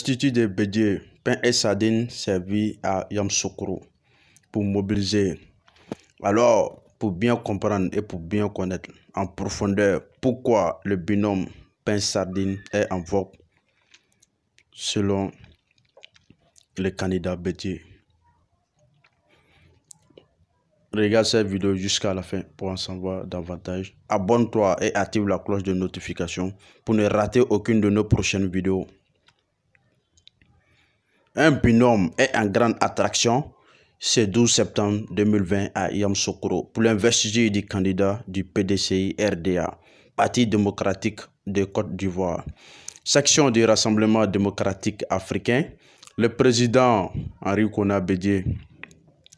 L'Institut de Bédier Pain et Sardine, servi à Sokro pour mobiliser. Alors, pour bien comprendre et pour bien connaître en profondeur pourquoi le binôme pain-sardine est en vogue selon le candidat Bédier. Regarde cette vidéo jusqu'à la fin pour en savoir davantage. Abonne-toi et active la cloche de notification pour ne rater aucune de nos prochaines vidéos. Un binôme est en grande attraction ce 12 septembre 2020 à Yamsokoro pour l'investiture du candidat du PDCI RDA, Parti démocratique de Côte d'Ivoire. Section du Rassemblement démocratique africain, le président Henri Kona Bédier.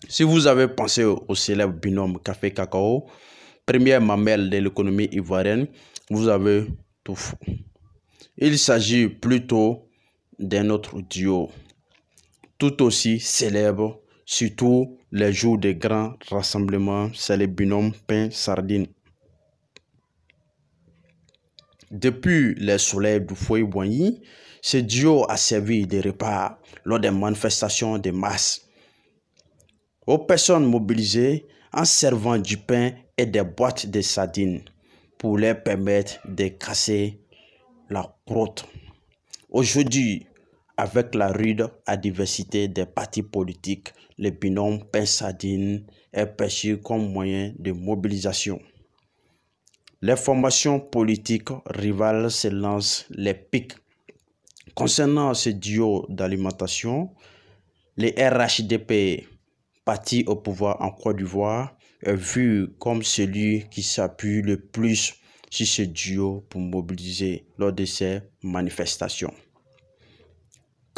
Si vous avez pensé au célèbre binôme Café Cacao, première mamelle de l'économie ivoirienne, vous avez tout fou. Il s'agit plutôt d'un autre duo tout aussi célèbre, surtout les jours des grands rassemblements, c'est le binôme pain-sardine. Depuis les soleil du foyer Boigny, ce duo a servi de repas lors des manifestations de masse. Aux personnes mobilisées en servant du pain et des boîtes de sardines pour leur permettre de casser la croûte. Aujourd'hui, avec la rude adversité des partis politiques, le binôme Pensadine est perçu comme moyen de mobilisation. Les formations politiques rivales se lancent les pics. Concernant ce duo d'alimentation, le RHDP, parti au pouvoir en Côte d'Ivoire, est vu comme celui qui s'appuie le plus sur ce duo pour mobiliser lors de ces manifestations.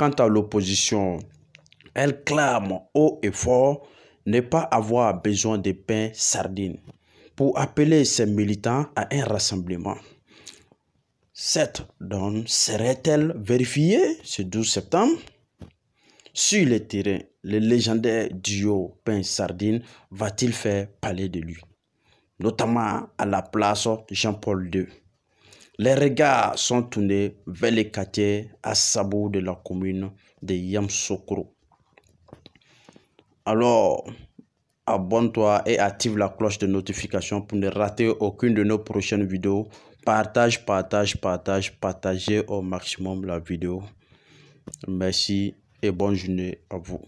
Quant à l'opposition, elle clame haut et fort ne pas avoir besoin de pain sardine pour appeler ses militants à un rassemblement. Cette donne serait-elle vérifiée ce 12 septembre Sur les terrains, le légendaire duo pain-sardine va-t-il faire parler de lui Notamment à la place Jean-Paul II. Les regards sont tournés vers les quartiers à Sabo de la commune de Yamsokro. Alors, abonne-toi et active la cloche de notification pour ne rater aucune de nos prochaines vidéos. Partage, partage, partage, partagez au maximum la vidéo. Merci et bonne journée à vous.